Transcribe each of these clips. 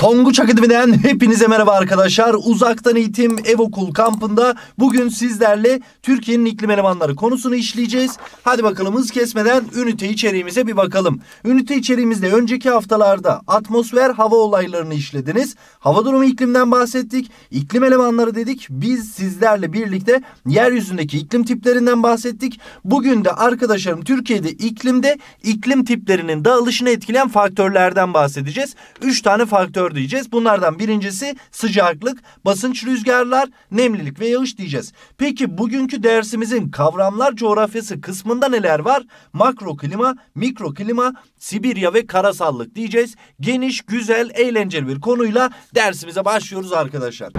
Tonguç Akademi'den hepinize merhaba arkadaşlar. Uzaktan eğitim ev okul kampında bugün sizlerle Türkiye'nin iklim elemanları konusunu işleyeceğiz. Hadi bakalım hız kesmeden ünite içeriğimize bir bakalım. Ünite içeriğimizde önceki haftalarda atmosfer hava olaylarını işlediniz. Hava durumu iklimden bahsettik. İklim elemanları dedik. Biz sizlerle birlikte yeryüzündeki iklim tiplerinden bahsettik. Bugün de arkadaşlarım Türkiye'de iklimde iklim tiplerinin dağılışını etkileyen faktörlerden bahsedeceğiz. 3 tane faktör faktör diyeceğiz. Bunlardan birincisi sıcaklık, basınç rüzgarlar, nemlilik ve yağış diyeceğiz. Peki bugünkü dersimizin kavramlar coğrafyası kısmında neler var? Makro klima, mikro klima, Sibirya ve karasallık diyeceğiz. Geniş, güzel, eğlenceli bir konuyla dersimize başlıyoruz arkadaşlar.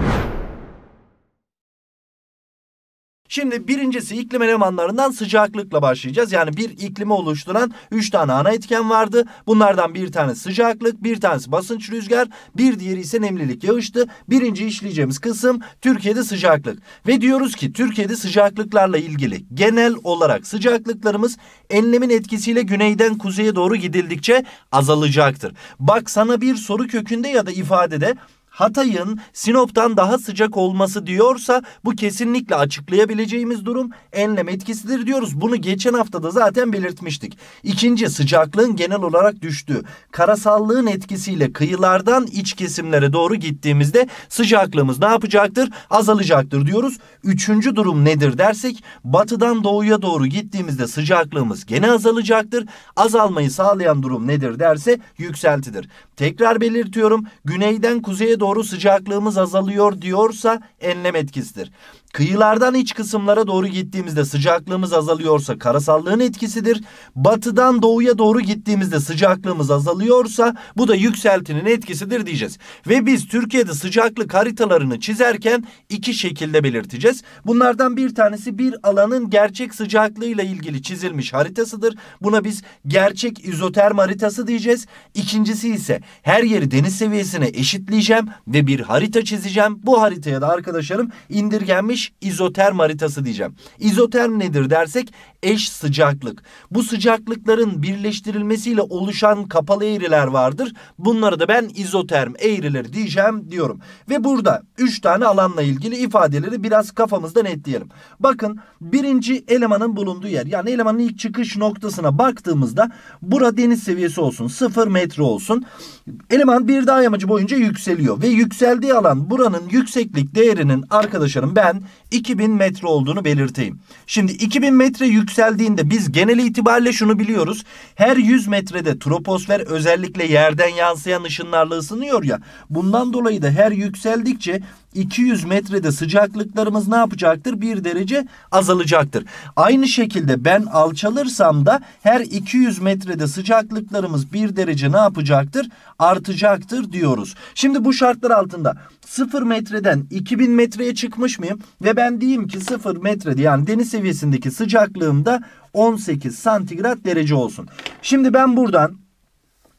Şimdi birincisi iklim elemanlarından sıcaklıkla başlayacağız. Yani bir iklimi oluşturan üç tane ana etken vardı. Bunlardan bir tane sıcaklık, bir tanesi basınç rüzgar, bir diğeri ise nemlilik yağıştı. Birinci işleyeceğimiz kısım Türkiye'de sıcaklık. Ve diyoruz ki Türkiye'de sıcaklıklarla ilgili genel olarak sıcaklıklarımız enlemin etkisiyle güneyden kuzeye doğru gidildikçe azalacaktır. Bak sana bir soru kökünde ya da ifadede Hatay'ın Sinop'tan daha sıcak olması diyorsa bu kesinlikle açıklayabileceğimiz durum enlem etkisidir diyoruz. Bunu geçen haftada zaten belirtmiştik. İkinci sıcaklığın genel olarak düştüğü karasallığın etkisiyle kıyılardan iç kesimlere doğru gittiğimizde sıcaklığımız ne yapacaktır? Azalacaktır diyoruz. Üçüncü durum nedir dersek batıdan doğuya doğru gittiğimizde sıcaklığımız gene azalacaktır. Azalmayı sağlayan durum nedir derse yükseltidir. Tekrar belirtiyorum güneyden kuzeye doğru sıcaklığımız azalıyor diyorsa enlem etkisidir. Kıyılardan iç kısımlara doğru gittiğimizde sıcaklığımız azalıyorsa karasallığın etkisidir. Batıdan doğuya doğru gittiğimizde sıcaklığımız azalıyorsa bu da yükseltinin etkisidir diyeceğiz. Ve biz Türkiye'de sıcaklık haritalarını çizerken iki şekilde belirteceğiz. Bunlardan bir tanesi bir alanın gerçek sıcaklığıyla ilgili çizilmiş haritasıdır. Buna biz gerçek izoterm haritası diyeceğiz. İkincisi ise her yeri deniz seviyesine eşitleyeceğim ve bir harita çizeceğim. Bu haritaya da arkadaşlarım indirgenmiş izoterm haritası diyeceğim. İzoterm nedir dersek eş sıcaklık. Bu sıcaklıkların birleştirilmesiyle oluşan kapalı eğriler vardır. Bunlara da ben izoterm eğrileri diyeceğim diyorum. Ve burada 3 tane alanla ilgili ifadeleri biraz kafamızdan etleyelim. Bakın birinci elemanın bulunduğu yer yani elemanın ilk çıkış noktasına baktığımızda bura deniz seviyesi olsun 0 metre olsun. Eleman bir dağ yamacı boyunca yükseliyor ve yükseldiği alan buranın yükseklik değerinin arkadaşlarım ben 2000 metre olduğunu belirteyim. Şimdi 2000 metre yüksek yükseldiğinde biz genel itibariyle şunu biliyoruz. Her 100 metrede troposfer özellikle yerden yansıyan ışınlarla ısınıyor ya. Bundan dolayı da her yükseldikçe 200 metrede sıcaklıklarımız ne yapacaktır? 1 derece azalacaktır. Aynı şekilde ben alçalırsam da her 200 metrede sıcaklıklarımız 1 derece ne yapacaktır? Artacaktır diyoruz. Şimdi bu şartlar altında 0 metreden 2000 metreye çıkmış mıyım? Ve ben diyeyim ki 0 metrede yani deniz seviyesindeki sıcaklığımda 18 santigrat derece olsun. Şimdi ben buradan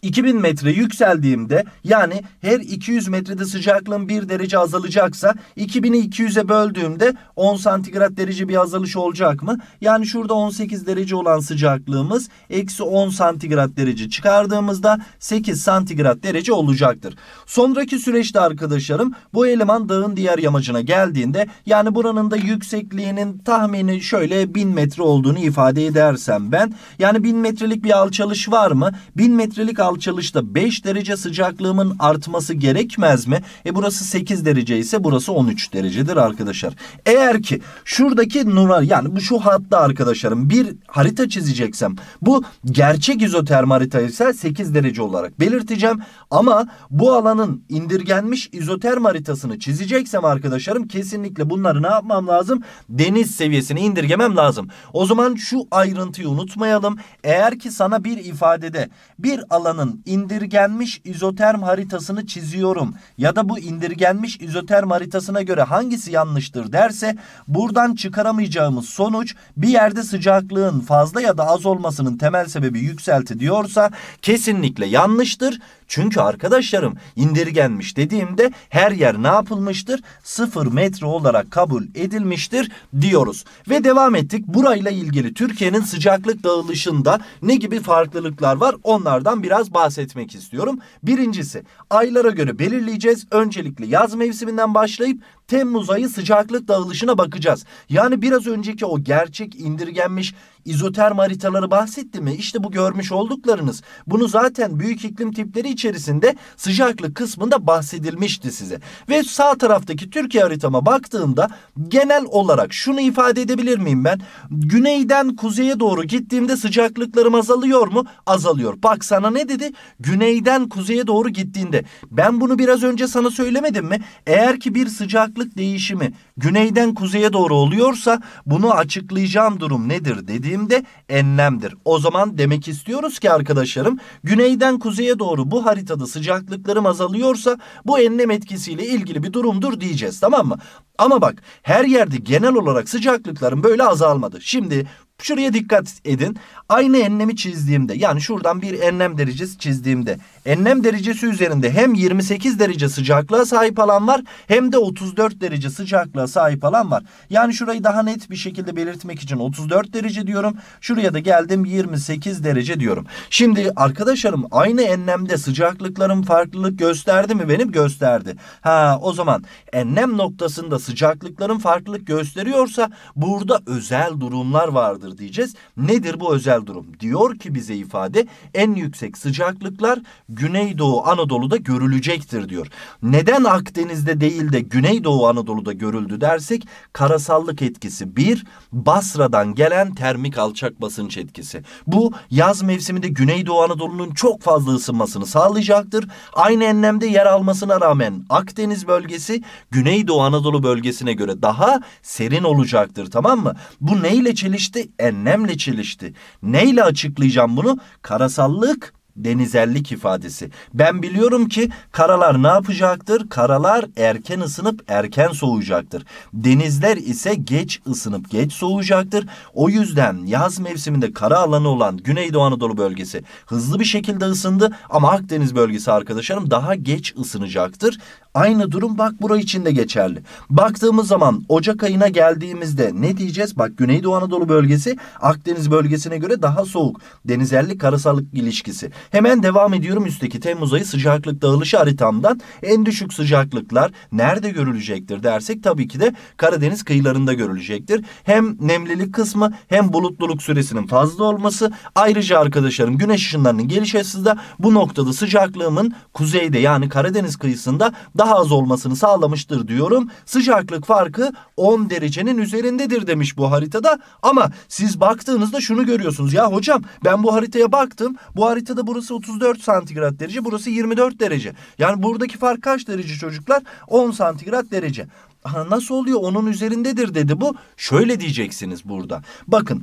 2000 metre yükseldiğimde yani her 200 metrede sıcaklığın 1 derece azalacaksa 2000'i 200'e böldüğümde 10 santigrat derece bir azalış olacak mı? Yani şurada 18 derece olan sıcaklığımız eksi 10 santigrat derece çıkardığımızda 8 santigrat derece olacaktır. Sonraki süreçte arkadaşlarım bu eleman dağın diğer yamacına geldiğinde yani buranın da yüksekliğinin tahmini şöyle 1000 metre olduğunu ifade edersem ben yani 1000 metrelik bir alçalış var mı? 1000 metrelik alçalış Alçalışta 5 derece sıcaklığımın artması gerekmez mi? E burası 8 derece ise burası 13 derecedir arkadaşlar. Eğer ki şuradaki nural yani bu şu hatta arkadaşlarım bir harita çizeceksem bu gerçek izoterm harita ise 8 derece olarak belirteceğim. Ama bu alanın indirgenmiş izoterm haritasını çizeceksem arkadaşlarım kesinlikle bunları ne yapmam lazım? Deniz seviyesini indirgemem lazım. O zaman şu ayrıntıyı unutmayalım. Eğer ki sana bir ifadede bir alanı haritanın indirgenmiş izoterm haritasını çiziyorum ya da bu indirgenmiş izoterm haritasına göre hangisi yanlıştır derse buradan çıkaramayacağımız sonuç bir yerde sıcaklığın fazla ya da az olmasının temel sebebi yükselti diyorsa kesinlikle yanlıştır. Çünkü arkadaşlarım indirgenmiş dediğimde her yer ne yapılmıştır? Sıfır metre olarak kabul edilmiştir diyoruz. Ve devam ettik. Burayla ilgili Türkiye'nin sıcaklık dağılışında ne gibi farklılıklar var? Onlardan biraz bahsetmek istiyorum. Birincisi aylara göre belirleyeceğiz. Öncelikle yaz mevsiminden başlayıp Temmuz ayı sıcaklık dağılışına bakacağız. Yani biraz önceki o gerçek indirgenmiş izoterm haritaları bahsetti mi? İşte bu görmüş olduklarınız. Bunu zaten büyük iklim tipleri içerisinde sıcaklık kısmında bahsedilmişti size. Ve sağ taraftaki Türkiye haritama baktığımda genel olarak şunu ifade edebilir miyim ben? Güneyden kuzeye doğru gittiğimde sıcaklıklarım azalıyor mu? Azalıyor. Bak sana ne dedi? Güneyden kuzeye doğru gittiğinde. Ben bunu biraz önce sana söylemedim mi? Eğer ki bir sıcaklık sıcaklık değişimi güneyden kuzeye doğru oluyorsa bunu açıklayacağım durum nedir dediğimde enlemdir. O zaman demek istiyoruz ki arkadaşlarım güneyden kuzeye doğru bu haritada sıcaklıklarım azalıyorsa bu enlem etkisiyle ilgili bir durumdur diyeceğiz tamam mı? Ama bak her yerde genel olarak sıcaklıklarım böyle azalmadı. Şimdi Şuraya dikkat edin. Aynı enlemi çizdiğimde yani şuradan bir enlem derecesi çizdiğimde enlem derecesi üzerinde hem 28 derece sıcaklığa sahip alan var hem de 34 derece sıcaklığa sahip alan var. Yani şurayı daha net bir şekilde belirtmek için 34 derece diyorum. Şuraya da geldim 28 derece diyorum. Şimdi arkadaşlarım aynı enlemde sıcaklıklarım farklılık gösterdi mi benim? Gösterdi. Ha o zaman enlem noktasında sıcaklıkların farklılık gösteriyorsa burada özel durumlar vardır diyeceğiz. Nedir bu özel durum? Diyor ki bize ifade en yüksek sıcaklıklar Güneydoğu Anadolu'da görülecektir diyor. Neden Akdeniz'de değil de Güneydoğu Anadolu'da görüldü dersek karasallık etkisi bir, Basra'dan gelen termik alçak basınç etkisi. Bu yaz mevsiminde Güneydoğu Anadolu'nun çok fazla ısınmasını sağlayacaktır. Aynı enlemde yer almasına rağmen Akdeniz bölgesi Güneydoğu Anadolu bölgesine göre daha serin olacaktır tamam mı? Bu neyle çelişti? Enlemle çelişti. Neyle açıklayacağım bunu? Karasallık denizellik ifadesi. Ben biliyorum ki karalar ne yapacaktır? Karalar erken ısınıp erken soğuyacaktır. Denizler ise geç ısınıp geç soğuyacaktır. O yüzden yaz mevsiminde kara alanı olan Güneydoğu Anadolu bölgesi hızlı bir şekilde ısındı ama Akdeniz bölgesi arkadaşlarım daha geç ısınacaktır. Aynı durum bak bura için de geçerli. Baktığımız zaman Ocak ayına geldiğimizde ne diyeceğiz? Bak Güneydoğu Anadolu bölgesi Akdeniz bölgesine göre daha soğuk. Denizellik karasallık ilişkisi. Hemen devam ediyorum üstteki Temmuz ayı sıcaklık dağılışı haritamdan. En düşük sıcaklıklar nerede görülecektir dersek tabii ki de Karadeniz kıyılarında görülecektir. Hem nemlilik kısmı hem bulutluluk süresinin fazla olması. Ayrıca arkadaşlarım güneş ışınlarının gelişi hızda bu noktada sıcaklığımın kuzeyde yani Karadeniz kıyısında daha az olmasını sağlamıştır diyorum. Sıcaklık farkı 10 derecenin üzerindedir demiş bu haritada. Ama siz baktığınızda şunu görüyorsunuz. Ya hocam ben bu haritaya baktım. Bu haritada burası 34 santigrat derece, burası 24 derece. Yani buradaki fark kaç derece çocuklar? 10 santigrat derece. Ha, nasıl oluyor? Onun üzerindedir dedi bu. Şöyle diyeceksiniz burada. Bakın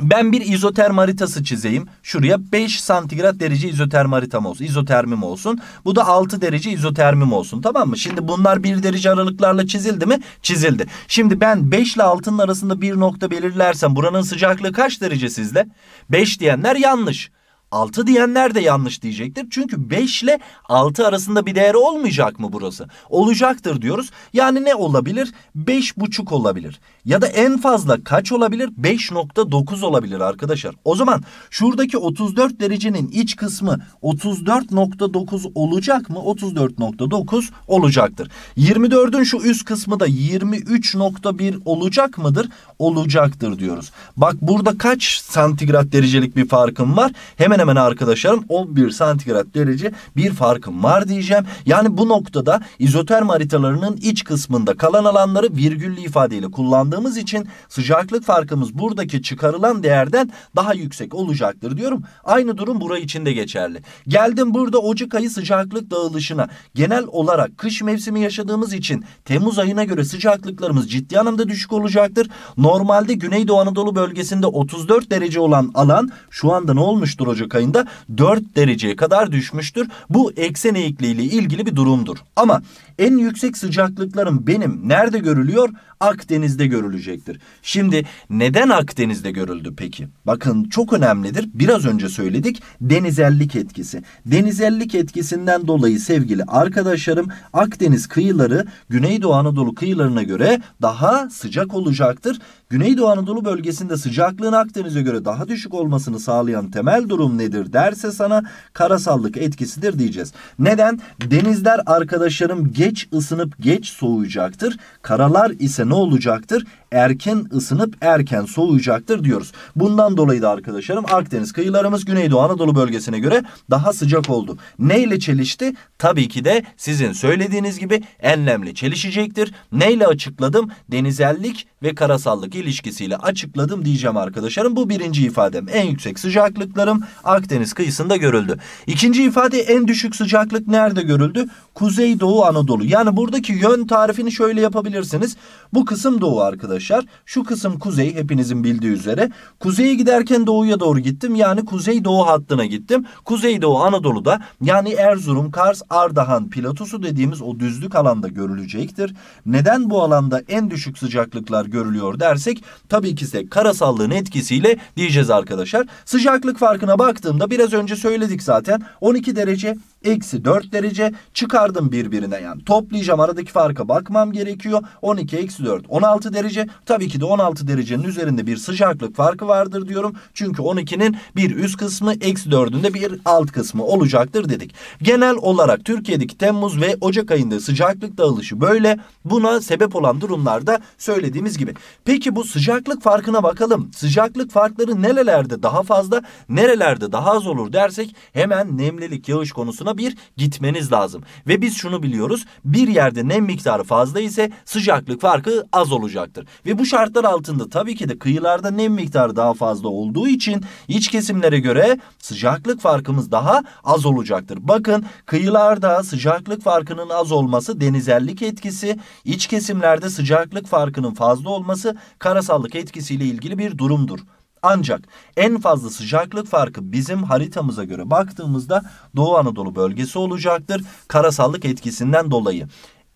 ben bir izoterm haritası çizeyim. Şuraya 5 santigrat derece izoterm haritam olsun. İzotermim olsun. Bu da 6 derece izotermim olsun. Tamam mı? Şimdi bunlar 1 derece aralıklarla çizildi mi? Çizildi. Şimdi ben 5 ile 6'nın arasında bir nokta belirlersem buranın sıcaklığı kaç derece sizde? 5 diyenler yanlış. 6 diyenler de yanlış diyecektir. Çünkü 5 ile 6 arasında bir değer olmayacak mı burası? Olacaktır diyoruz. Yani ne olabilir? 5,5 olabilir. Ya da en fazla kaç olabilir? 5.9 olabilir arkadaşlar. O zaman şuradaki 34 derecenin iç kısmı 34.9 olacak mı? 34.9 olacaktır. 24'ün şu üst kısmı da 23.1 olacak mıdır? Olacaktır diyoruz. Bak burada kaç santigrat derecelik bir farkım var? Hemen hemen arkadaşlarım 11 santigrat derece bir farkım var diyeceğim. Yani bu noktada izoterm haritalarının iç kısmında kalan alanları virgüllü ifadeyle kullandığımız için sıcaklık farkımız buradaki çıkarılan değerden daha yüksek olacaktır diyorum. Aynı durum burayı için de geçerli. Geldim burada Ocak ayı sıcaklık dağılışına. Genel olarak kış mevsimi yaşadığımız için Temmuz ayına göre sıcaklıklarımız ciddi anlamda düşük olacaktır. Normalde Güneydoğu Anadolu bölgesinde 34 derece olan alan şu anda ne olmuştur Ocak Ocak ayında 4 dereceye kadar düşmüştür. Bu eksen eğikliği ile ilgili bir durumdur. Ama en yüksek sıcaklıkların benim nerede görülüyor? Akdeniz'de görülecektir. Şimdi neden Akdeniz'de görüldü peki? Bakın çok önemlidir. Biraz önce söyledik denizellik etkisi. Denizellik etkisinden dolayı sevgili arkadaşlarım Akdeniz kıyıları Güneydoğu Anadolu kıyılarına göre daha sıcak olacaktır. Güneydoğu Anadolu bölgesinde sıcaklığın Akdeniz'e göre daha düşük olmasını sağlayan temel durum nedir derse sana karasallık etkisidir diyeceğiz. Neden? Denizler arkadaşlarım geç ısınıp geç soğuyacaktır. Karalar ise ne olacaktır? erken ısınıp erken soğuyacaktır diyoruz. Bundan dolayı da arkadaşlarım Akdeniz kıyılarımız Güneydoğu Anadolu bölgesine göre daha sıcak oldu. Neyle çelişti? Tabii ki de sizin söylediğiniz gibi enlemle çelişecektir. Neyle açıkladım? Denizellik ve karasallık ilişkisiyle açıkladım diyeceğim arkadaşlarım. Bu birinci ifadem. En yüksek sıcaklıklarım Akdeniz kıyısında görüldü. İkinci ifade en düşük sıcaklık nerede görüldü? Kuzeydoğu Anadolu. Yani buradaki yön tarifini şöyle yapabilirsiniz. Bu kısım doğu arkadaşlar arkadaşlar. Şu kısım kuzey hepinizin bildiği üzere. Kuzeye giderken doğuya doğru gittim. Yani kuzey doğu hattına gittim. kuzey doğu Anadolu'da yani Erzurum, Kars, Ardahan platosu dediğimiz o düzlük alanda görülecektir. Neden bu alanda en düşük sıcaklıklar görülüyor dersek tabii ki de karasallığın etkisiyle diyeceğiz arkadaşlar. Sıcaklık farkına baktığımda biraz önce söyledik zaten 12 derece eksi 4 derece çıkardım birbirine yani toplayacağım aradaki farka bakmam gerekiyor 12 eksi 4 16 derece Tabii ki de 16 derecenin üzerinde bir sıcaklık farkı vardır diyorum. Çünkü 12'nin bir üst kısmı eksi 4'ünde bir alt kısmı olacaktır dedik. Genel olarak Türkiye'deki Temmuz ve Ocak ayında sıcaklık dağılışı böyle. Buna sebep olan durumlar da söylediğimiz gibi. Peki bu sıcaklık farkına bakalım. Sıcaklık farkları nerelerde daha fazla, nerelerde daha az olur dersek hemen nemlilik yağış konusuna bir gitmeniz lazım. Ve biz şunu biliyoruz. Bir yerde nem miktarı fazla ise sıcaklık farkı az olacaktır. Ve bu şartlar altında tabii ki de kıyılarda nem miktarı daha fazla olduğu için iç kesimlere göre sıcaklık farkımız daha az olacaktır. Bakın kıyılarda sıcaklık farkının az olması denizellik etkisi, iç kesimlerde sıcaklık farkının fazla olması karasallık etkisiyle ilgili bir durumdur. Ancak en fazla sıcaklık farkı bizim haritamıza göre baktığımızda Doğu Anadolu bölgesi olacaktır. Karasallık etkisinden dolayı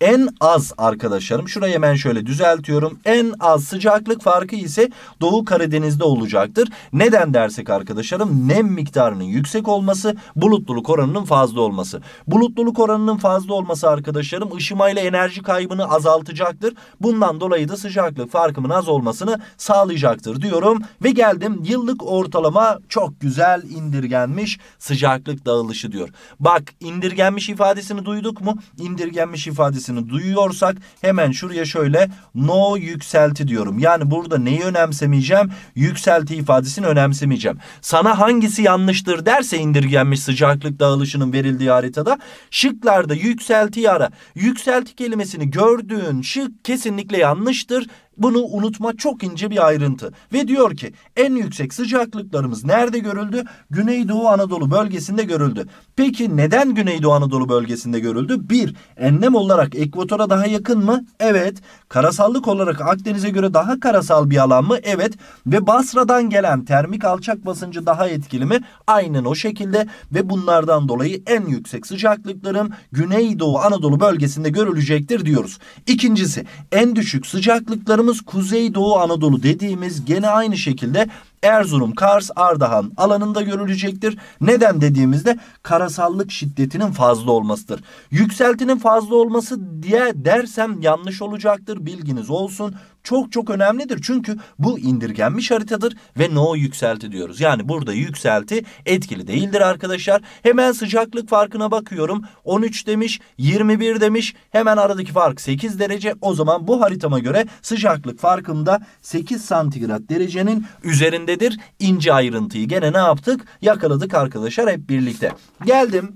en az arkadaşlarım. Şurayı hemen şöyle düzeltiyorum. En az sıcaklık farkı ise Doğu Karadeniz'de olacaktır. Neden dersek arkadaşlarım? Nem miktarının yüksek olması, bulutluluk oranının fazla olması. Bulutluluk oranının fazla olması arkadaşlarım ışımayla enerji kaybını azaltacaktır. Bundan dolayı da sıcaklık farkımın az olmasını sağlayacaktır diyorum. Ve geldim yıllık ortalama çok güzel indirgenmiş sıcaklık dağılışı diyor. Bak indirgenmiş ifadesini duyduk mu? İndirgenmiş ifadesi sesini duyuyorsak hemen şuraya şöyle no yükselti diyorum. Yani burada neyi önemsemeyeceğim? Yükselti ifadesini önemsemeyeceğim. Sana hangisi yanlıştır derse indirgenmiş sıcaklık dağılışının verildiği haritada şıklarda yükselti ara. Yükselti kelimesini gördüğün şık kesinlikle yanlıştır bunu unutma çok ince bir ayrıntı. Ve diyor ki en yüksek sıcaklıklarımız nerede görüldü? Güneydoğu Anadolu bölgesinde görüldü. Peki neden Güneydoğu Anadolu bölgesinde görüldü? Bir, enlem olarak ekvatora daha yakın mı? Evet. Karasallık olarak Akdeniz'e göre daha karasal bir alan mı? Evet. Ve Basra'dan gelen termik alçak basıncı daha etkili mi? Aynen o şekilde. Ve bunlardan dolayı en yüksek sıcaklıklarım Güneydoğu Anadolu bölgesinde görülecektir diyoruz. İkincisi en düşük sıcaklıklarımız Alanımız Kuzeydoğu Anadolu dediğimiz gene aynı şekilde Erzurum, Kars, Ardahan alanında görülecektir. Neden dediğimizde karasallık şiddetinin fazla olmasıdır. Yükseltinin fazla olması diye dersem yanlış olacaktır bilginiz olsun çok çok önemlidir. Çünkü bu indirgenmiş haritadır ve no yükselti diyoruz. Yani burada yükselti etkili değildir arkadaşlar. Hemen sıcaklık farkına bakıyorum. 13 demiş, 21 demiş. Hemen aradaki fark 8 derece. O zaman bu haritama göre sıcaklık farkında 8 santigrat derecenin üzerindedir. İnce ayrıntıyı gene ne yaptık? Yakaladık arkadaşlar hep birlikte. Geldim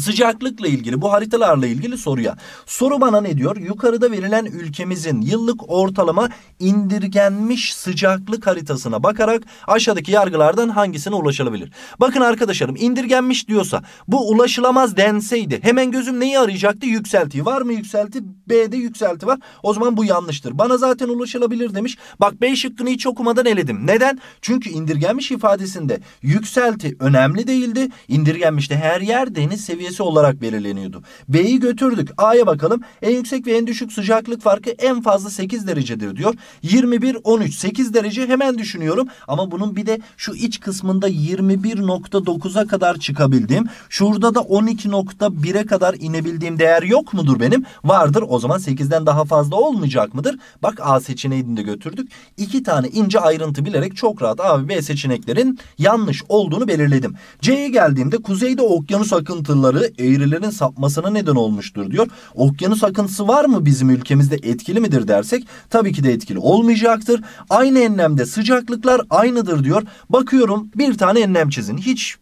Sıcaklıkla ilgili bu haritalarla ilgili soruya. Soru bana ne diyor? Yukarıda verilen ülkemizin yıllık ortalama indirgenmiş sıcaklık haritasına bakarak aşağıdaki yargılardan hangisine ulaşılabilir? Bakın arkadaşlarım indirgenmiş diyorsa bu ulaşılamaz denseydi hemen gözüm neyi arayacaktı? Yükselti var mı yükselti? B'de yükselti var. O zaman bu yanlıştır. Bana zaten ulaşılabilir demiş. Bak B şıkkını hiç okumadan eledim. Neden? Çünkü indirgenmiş ifadesinde yükselti önemli değildi. İndirgenmişte her yer deniz seviyesi seviyesi olarak belirleniyordu. B'yi götürdük. A'ya bakalım. En yüksek ve en düşük sıcaklık farkı en fazla 8 derecedir diyor. 21, 13, 8 derece hemen düşünüyorum. Ama bunun bir de şu iç kısmında 21.9'a kadar çıkabildiğim, şurada da 12.1'e kadar inebildiğim değer yok mudur benim? Vardır. O zaman 8'den daha fazla olmayacak mıdır? Bak A seçeneğini de götürdük. İki tane ince ayrıntı bilerek çok rahat A ve B seçeneklerin yanlış olduğunu belirledim. C'ye geldiğimde kuzeyde okyanus akıntıları akıntıları eğrilerin sapmasına neden olmuştur diyor. Okyanus akıntısı var mı bizim ülkemizde etkili midir dersek tabii ki de etkili olmayacaktır. Aynı enlemde sıcaklıklar aynıdır diyor. Bakıyorum bir tane enlem çizin. Hiç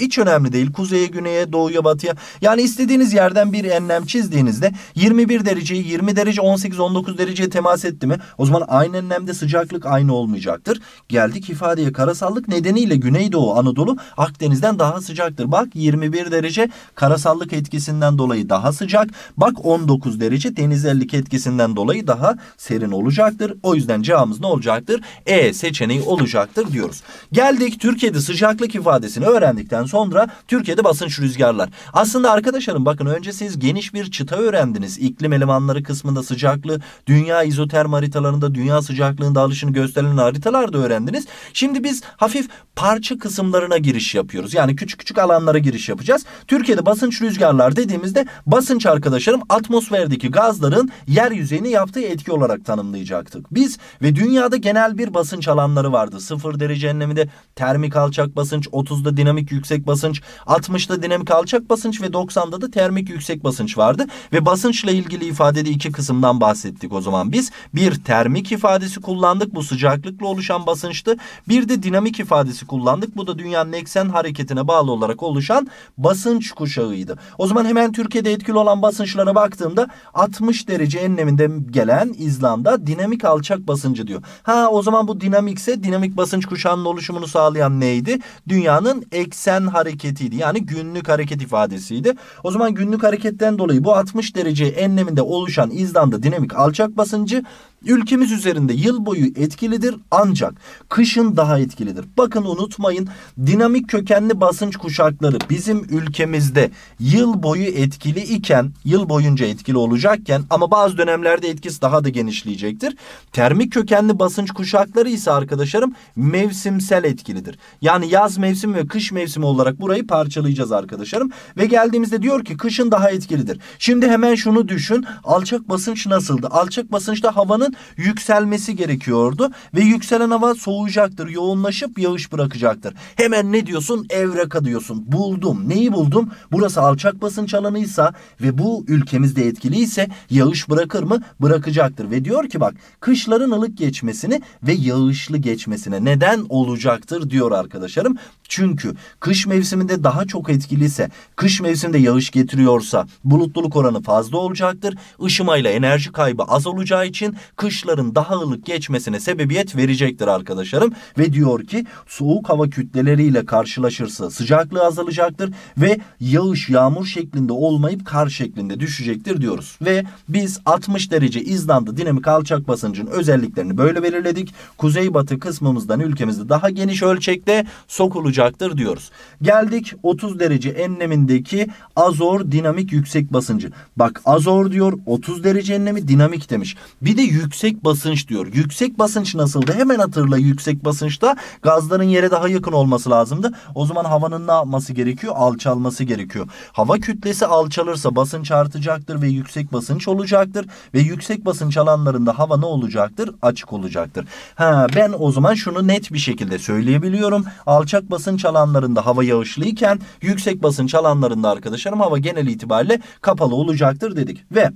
hiç önemli değil. Kuzeye, güneye, doğuya, batıya. Yani istediğiniz yerden bir enlem çizdiğinizde 21 dereceyi 20 derece 18 19 dereceye temas etti mi? O zaman aynı enlemde sıcaklık aynı olmayacaktır. Geldik ifadeye karasallık nedeniyle Güneydoğu Anadolu Akdeniz'den daha sıcaktır. Bak 21 derece Karasallık etkisinden dolayı daha sıcak. Bak 19 derece denizellik etkisinden dolayı daha serin olacaktır. O yüzden cevabımız ne olacaktır? E seçeneği olacaktır diyoruz. Geldik Türkiye'de sıcaklık ifadesini öğrendikten sonra Türkiye'de basınç rüzgarlar. Aslında arkadaşlarım bakın önce siz geniş bir çıta öğrendiniz. İklim elemanları kısmında sıcaklığı, dünya izoterm haritalarında dünya sıcaklığında alışını gösteren haritalar da öğrendiniz. Şimdi biz hafif parça kısımlarına giriş yapıyoruz. Yani küçük küçük alanlara giriş yapacağız. Türkiye Türkiye'de basınç rüzgarlar dediğimizde basınç arkadaşlarım atmosferdeki gazların yer yüzeyini yaptığı etki olarak tanımlayacaktık. Biz ve dünyada genel bir basınç alanları vardı. 0 derece enleminde termik alçak basınç, 30'da dinamik yüksek basınç, 60'da dinamik alçak basınç ve 90'da da termik yüksek basınç vardı. Ve basınçla ilgili ifadede iki kısımdan bahsettik o zaman biz. Bir termik ifadesi kullandık bu sıcaklıkla oluşan basınçtı. Bir de dinamik ifadesi kullandık. Bu da dünyanın eksen hareketine bağlı olarak oluşan basınç kuşağıydı. O zaman hemen Türkiye'de etkili olan basınçlara baktığımda 60 derece enleminde gelen İzlanda dinamik alçak basıncı diyor. Ha o zaman bu dinamikse dinamik basınç kuşağının oluşumunu sağlayan neydi? Dünyanın eksen hareketiydi. Yani günlük hareket ifadesiydi. O zaman günlük hareketten dolayı bu 60 derece enleminde oluşan İzlanda dinamik alçak basıncı Ülkemiz üzerinde yıl boyu etkilidir ancak kışın daha etkilidir. Bakın unutmayın dinamik kökenli basınç kuşakları bizim ülkemizde yıl boyu etkili iken yıl boyunca etkili olacakken ama bazı dönemlerde etkisi daha da genişleyecektir. Termik kökenli basınç kuşakları ise arkadaşlarım mevsimsel etkilidir. Yani yaz mevsimi ve kış mevsimi olarak burayı parçalayacağız arkadaşlarım. Ve geldiğimizde diyor ki kışın daha etkilidir. Şimdi hemen şunu düşün alçak basınç nasıldı? Alçak basınçta havanın havanın yükselmesi gerekiyordu. Ve yükselen hava soğuyacaktır. Yoğunlaşıp yağış bırakacaktır. Hemen ne diyorsun? Evreka diyorsun. Buldum. Neyi buldum? Burası alçak basınç alanıysa ve bu ülkemizde etkiliyse yağış bırakır mı? Bırakacaktır. Ve diyor ki bak kışların ılık geçmesini ve yağışlı geçmesine neden olacaktır diyor arkadaşlarım. Çünkü kış mevsiminde daha çok etkiliyse, kış mevsiminde yağış getiriyorsa bulutluluk oranı fazla olacaktır. Işımayla enerji kaybı az olacağı için kışların daha ılık geçmesine sebebiyet verecektir arkadaşlarım. Ve diyor ki soğuk hava kütleleriyle karşılaşırsa sıcaklığı azalacaktır ve yağış yağmur şeklinde olmayıp kar şeklinde düşecektir diyoruz. Ve biz 60 derece İzlanda dinamik alçak basıncın özelliklerini böyle belirledik. Kuzeybatı kısmımızdan ülkemizde daha geniş ölçekte sokulacaktır diyoruz. Geldik 30 derece enlemindeki Azor dinamik yüksek basıncı. Bak Azor diyor 30 derece enlemi dinamik demiş. Bir de yüksek yüksek basınç diyor. Yüksek basınç nasıldı? Hemen hatırla yüksek basınçta gazların yere daha yakın olması lazımdı. O zaman havanın ne yapması gerekiyor? Alçalması gerekiyor. Hava kütlesi alçalırsa basınç artacaktır ve yüksek basınç olacaktır. Ve yüksek basınç alanlarında hava ne olacaktır? Açık olacaktır. Ha, ben o zaman şunu net bir şekilde söyleyebiliyorum. Alçak basınç alanlarında hava yağışlıyken yüksek basınç alanlarında arkadaşlarım hava genel itibariyle kapalı olacaktır dedik. Ve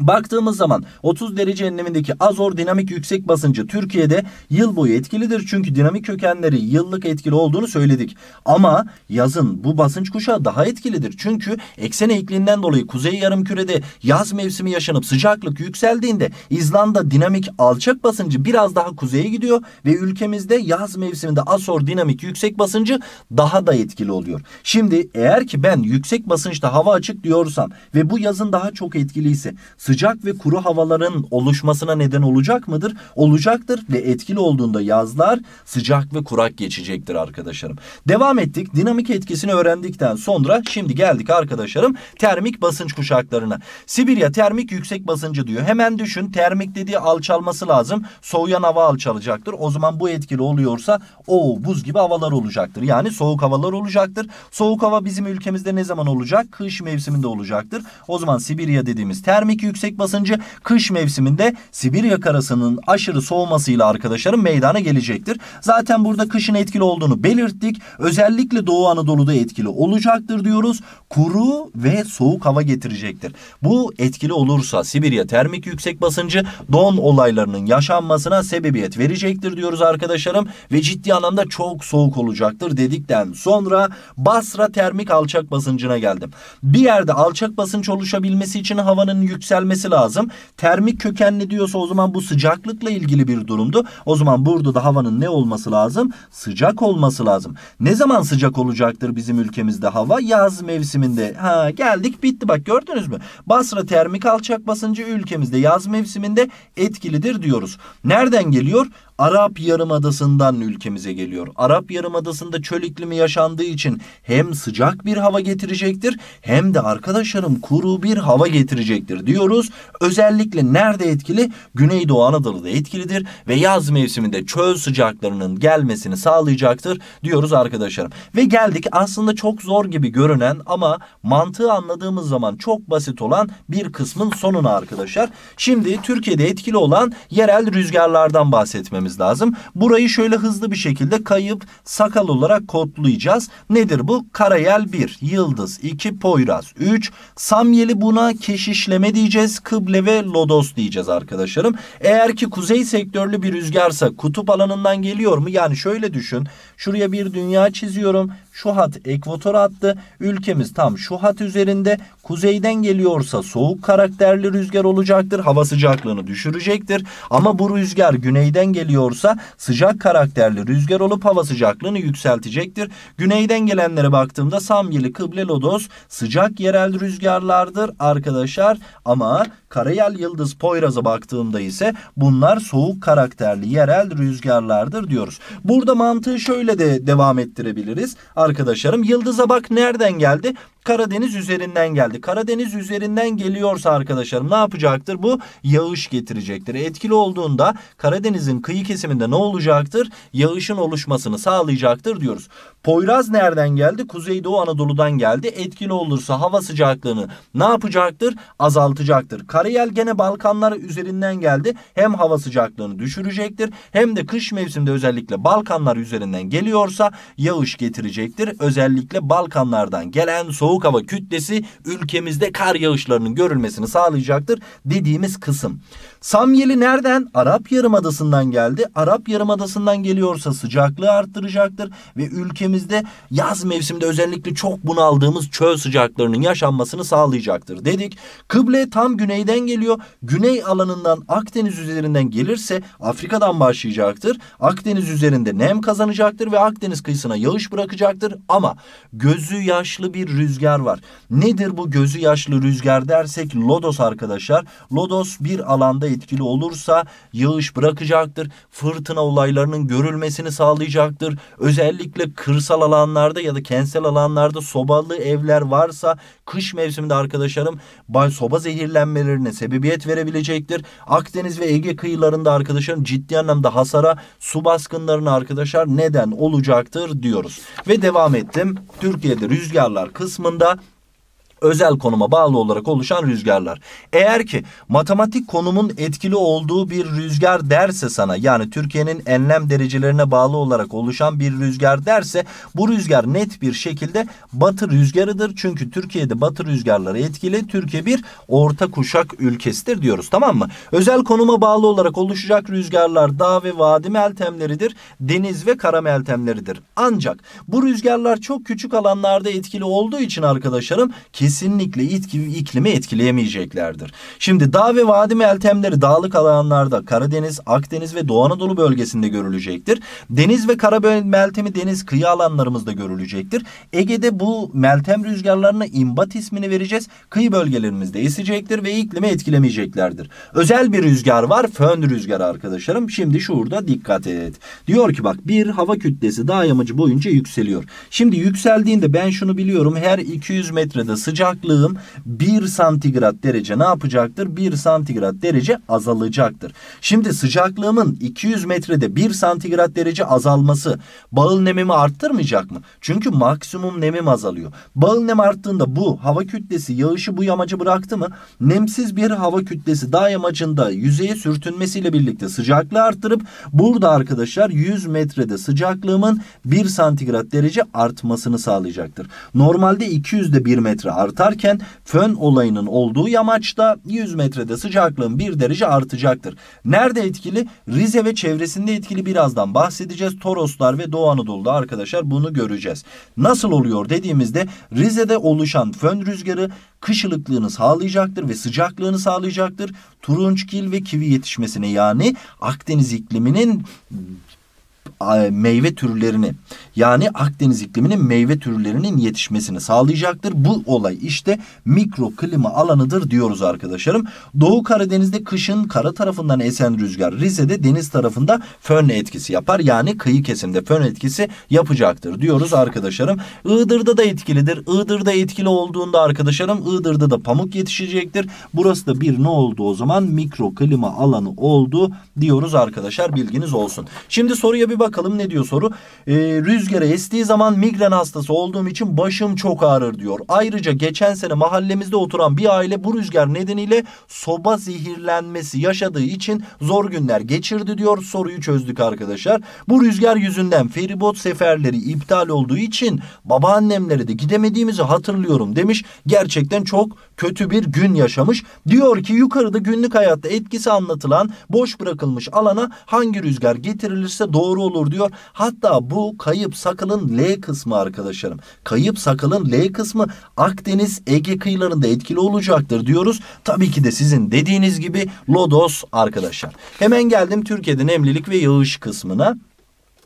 Baktığımız zaman 30 derece enlemindeki azor dinamik yüksek basıncı Türkiye'de yıl boyu etkilidir. Çünkü dinamik kökenleri yıllık etkili olduğunu söyledik. Ama yazın bu basınç kuşağı daha etkilidir. Çünkü eksen eğikliğinden dolayı kuzey yarım kürede yaz mevsimi yaşanıp sıcaklık yükseldiğinde İzlanda dinamik alçak basıncı biraz daha kuzeye gidiyor ve ülkemizde yaz mevsiminde azor dinamik yüksek basıncı daha da etkili oluyor. Şimdi eğer ki ben yüksek basınçta hava açık diyorsam ve bu yazın daha çok etkiliyse sıcak ve kuru havaların oluşmasına neden olacak mıdır? Olacaktır ve etkili olduğunda yazlar sıcak ve kurak geçecektir arkadaşlarım. Devam ettik. Dinamik etkisini öğrendikten sonra şimdi geldik arkadaşlarım termik basınç kuşaklarına. Sibirya termik yüksek basıncı diyor. Hemen düşün termik dediği alçalması lazım. Soğuyan hava alçalacaktır. O zaman bu etkili oluyorsa o buz gibi havalar olacaktır. Yani soğuk havalar olacaktır. Soğuk hava bizim ülkemizde ne zaman olacak? Kış mevsiminde olacaktır. O zaman Sibirya dediğimiz termik yüksek basıncı kış mevsiminde Sibirya karasının aşırı soğumasıyla arkadaşlarım meydana gelecektir. Zaten burada kışın etkili olduğunu belirttik. Özellikle Doğu Anadolu'da etkili olacaktır diyoruz. Kuru ve soğuk hava getirecektir. Bu etkili olursa Sibirya termik yüksek basıncı don olaylarının yaşanmasına sebebiyet verecektir diyoruz arkadaşlarım. Ve ciddi anlamda çok soğuk olacaktır dedikten sonra Basra termik alçak basıncına geldim. Bir yerde alçak basınç oluşabilmesi için havanın yüksel yükselmesi lazım. Termik kökenli diyorsa o zaman bu sıcaklıkla ilgili bir durumdu. O zaman burada da havanın ne olması lazım? Sıcak olması lazım. Ne zaman sıcak olacaktır bizim ülkemizde hava? Yaz mevsiminde. Ha geldik bitti bak gördünüz mü? Basra termik alçak basıncı ülkemizde yaz mevsiminde etkilidir diyoruz. Nereden geliyor? Arap Yarımadası'ndan ülkemize geliyor. Arap Yarımadası'nda çöl iklimi yaşandığı için hem sıcak bir hava getirecektir hem de arkadaşlarım kuru bir hava getirecektir diyoruz. Özellikle nerede etkili? Güneydoğu Anadolu'da etkilidir ve yaz mevsiminde çöl sıcaklarının gelmesini sağlayacaktır diyoruz arkadaşlarım. Ve geldik aslında çok zor gibi görünen ama mantığı anladığımız zaman çok basit olan bir kısmın sonuna arkadaşlar. Şimdi Türkiye'de etkili olan yerel rüzgarlardan bahsetmemiz etmemiz lazım. Burayı şöyle hızlı bir şekilde kayıp sakal olarak kodlayacağız. Nedir bu? Karayel 1, Yıldız 2, Poyraz 3. Samyeli buna keşişleme diyeceğiz. Kıble ve Lodos diyeceğiz arkadaşlarım. Eğer ki kuzey sektörlü bir rüzgarsa kutup alanından geliyor mu? Yani şöyle düşün. Şuraya bir dünya çiziyorum şu hat ekvator hattı. Ülkemiz tam şu hat üzerinde. Kuzeyden geliyorsa soğuk karakterli rüzgar olacaktır. Hava sıcaklığını düşürecektir. Ama bu rüzgar güneyden geliyorsa sıcak karakterli rüzgar olup hava sıcaklığını yükseltecektir. Güneyden gelenlere baktığımda Samyeli, Lodos sıcak yerel rüzgarlardır arkadaşlar. Ama Karayel yıldız Poyraz'a baktığımda ise bunlar soğuk karakterli yerel rüzgarlardır diyoruz. Burada mantığı şöyle de devam ettirebiliriz. Arkadaşlarım yıldıza bak nereden geldi? Karadeniz üzerinden geldi. Karadeniz üzerinden geliyorsa arkadaşlarım ne yapacaktır? Bu yağış getirecektir. Etkili olduğunda Karadeniz'in kıyı kesiminde ne olacaktır? Yağışın oluşmasını sağlayacaktır diyoruz. Poyraz nereden geldi? Kuzeydoğu Anadolu'dan geldi. Etkili olursa hava sıcaklığını ne yapacaktır? Azaltacaktır. Karayel gene Balkanlar üzerinden geldi. Hem hava sıcaklığını düşürecektir hem de kış mevsiminde özellikle Balkanlar üzerinden geliyorsa yağış getirecektir. Özellikle Balkanlardan gelen soğuk soğuk hava kütlesi ülkemizde kar yağışlarının görülmesini sağlayacaktır dediğimiz kısım. Samyeli nereden? Arap Yarımadası'ndan geldi. Arap Yarımadası'ndan geliyorsa sıcaklığı arttıracaktır ve ülkemizde yaz mevsiminde özellikle çok bunaldığımız çöl sıcaklarının yaşanmasını sağlayacaktır dedik. Kıble tam güneyden geliyor. Güney alanından Akdeniz üzerinden gelirse Afrika'dan başlayacaktır. Akdeniz üzerinde nem kazanacaktır ve Akdeniz kıyısına yağış bırakacaktır ama gözü yaşlı bir rüzgar var. Nedir bu gözü yaşlı rüzgar dersek Lodos arkadaşlar. Lodos bir alanda etkili olursa yağış bırakacaktır. Fırtına olaylarının görülmesini sağlayacaktır. Özellikle kırsal alanlarda ya da kentsel alanlarda sobalı evler varsa kış mevsiminde arkadaşlarım soba zehirlenmelerine sebebiyet verebilecektir. Akdeniz ve Ege kıyılarında arkadaşlarım ciddi anlamda hasara su baskınlarına arkadaşlar neden olacaktır diyoruz. Ve devam ettim. Türkiye'de rüzgarlar kısmında özel konuma bağlı olarak oluşan rüzgarlar. Eğer ki matematik konumun etkili olduğu bir rüzgar derse sana yani Türkiye'nin enlem derecelerine bağlı olarak oluşan bir rüzgar derse bu rüzgar net bir şekilde batı rüzgarıdır. Çünkü Türkiye'de batı rüzgarları etkili. Türkiye bir orta kuşak ülkesidir diyoruz tamam mı? Özel konuma bağlı olarak oluşacak rüzgarlar dağ ve vadi meltemleridir. Deniz ve kara meltemleridir. Ancak bu rüzgarlar çok küçük alanlarda etkili olduğu için arkadaşlarım kesin kesinlikle iklimi etkileyemeyeceklerdir. Şimdi dağ ve vadi meltemleri dağlık alanlarda Karadeniz, Akdeniz ve Doğu Anadolu bölgesinde görülecektir. Deniz ve kara meltemi deniz kıyı alanlarımızda görülecektir. Ege'de bu meltem rüzgarlarına imbat ismini vereceğiz. Kıyı bölgelerimizde esecektir ve iklimi etkilemeyeceklerdir. Özel bir rüzgar var fön rüzgarı arkadaşlarım. Şimdi şurada dikkat et. Diyor ki bak bir hava kütlesi dağ yamacı boyunca yükseliyor. Şimdi yükseldiğinde ben şunu biliyorum her 200 metrede sıcak sıcaklığım 1 santigrat derece ne yapacaktır? 1 santigrat derece azalacaktır. Şimdi sıcaklığımın 200 metrede 1 santigrat derece azalması bağıl nemimi arttırmayacak mı? Çünkü maksimum nemim azalıyor. Bağıl nem arttığında bu hava kütlesi yağışı bu yamacı bıraktı mı? Nemsiz bir hava kütlesi dağ yamacında yüzeye sürtünmesiyle birlikte sıcaklığı arttırıp burada arkadaşlar 100 metrede sıcaklığımın 1 santigrat derece artmasını sağlayacaktır. Normalde 200'de 1 metre artıyor artarken fön olayının olduğu yamaçta 100 metrede sıcaklığın 1 derece artacaktır. Nerede etkili? Rize ve çevresinde etkili birazdan bahsedeceğiz. Toroslar ve Doğu Anadolu'da arkadaşlar bunu göreceğiz. Nasıl oluyor dediğimizde Rize'de oluşan fön rüzgarı kış ılıklığını sağlayacaktır ve sıcaklığını sağlayacaktır. Turunçgil ve kivi yetişmesine yani Akdeniz ikliminin meyve türlerini yani Akdeniz ikliminin meyve türlerinin yetişmesini sağlayacaktır. Bu olay işte mikro klima alanıdır diyoruz arkadaşlarım. Doğu Karadeniz'de kışın kara tarafından esen rüzgar Rize'de deniz tarafında fön etkisi yapar. Yani kıyı kesimde fön etkisi yapacaktır diyoruz arkadaşlarım. Iğdır'da da etkilidir. Iğdır'da etkili olduğunda arkadaşlarım Iğdır'da da pamuk yetişecektir. Burası da bir ne oldu o zaman mikro klima alanı oldu diyoruz arkadaşlar bilginiz olsun. Şimdi soruya bir bir bakalım ne diyor soru. E, rüzgara estiği zaman migren hastası olduğum için başım çok ağrır diyor. Ayrıca geçen sene mahallemizde oturan bir aile bu rüzgar nedeniyle soba zehirlenmesi yaşadığı için zor günler geçirdi diyor. Soruyu çözdük arkadaşlar. Bu rüzgar yüzünden feribot seferleri iptal olduğu için babaannemlere de gidemediğimizi hatırlıyorum demiş. Gerçekten çok kötü bir gün yaşamış. Diyor ki yukarıda günlük hayatta etkisi anlatılan boş bırakılmış alana hangi rüzgar getirilirse doğru olur diyor. Hatta bu kayıp sakalın L kısmı arkadaşlarım. Kayıp sakalın L kısmı Akdeniz Ege kıyılarında etkili olacaktır diyoruz. Tabii ki de sizin dediğiniz gibi lodos arkadaşlar. Hemen geldim Türkiye'de nemlilik ve yağış kısmına.